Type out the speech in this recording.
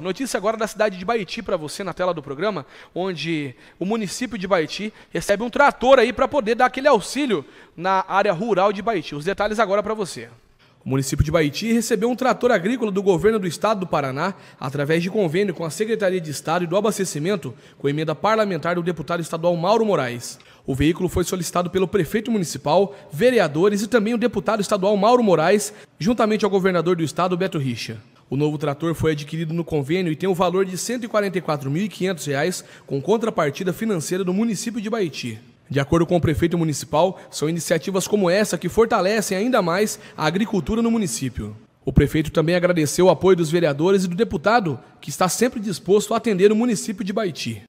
Notícia agora da cidade de Baiti para você na tela do programa, onde o município de Baiti recebe um trator aí para poder dar aquele auxílio na área rural de Baiti. Os detalhes agora para você. O município de Baiti recebeu um trator agrícola do governo do estado do Paraná, através de convênio com a Secretaria de Estado e do Abastecimento, com emenda parlamentar do deputado estadual Mauro Moraes. O veículo foi solicitado pelo prefeito municipal, vereadores e também o deputado estadual Mauro Moraes, juntamente ao governador do estado Beto Richa. O novo trator foi adquirido no convênio e tem o um valor de R$ 144.500, com contrapartida financeira do município de Baiti. De acordo com o prefeito municipal, são iniciativas como essa que fortalecem ainda mais a agricultura no município. O prefeito também agradeceu o apoio dos vereadores e do deputado, que está sempre disposto a atender o município de Baiti.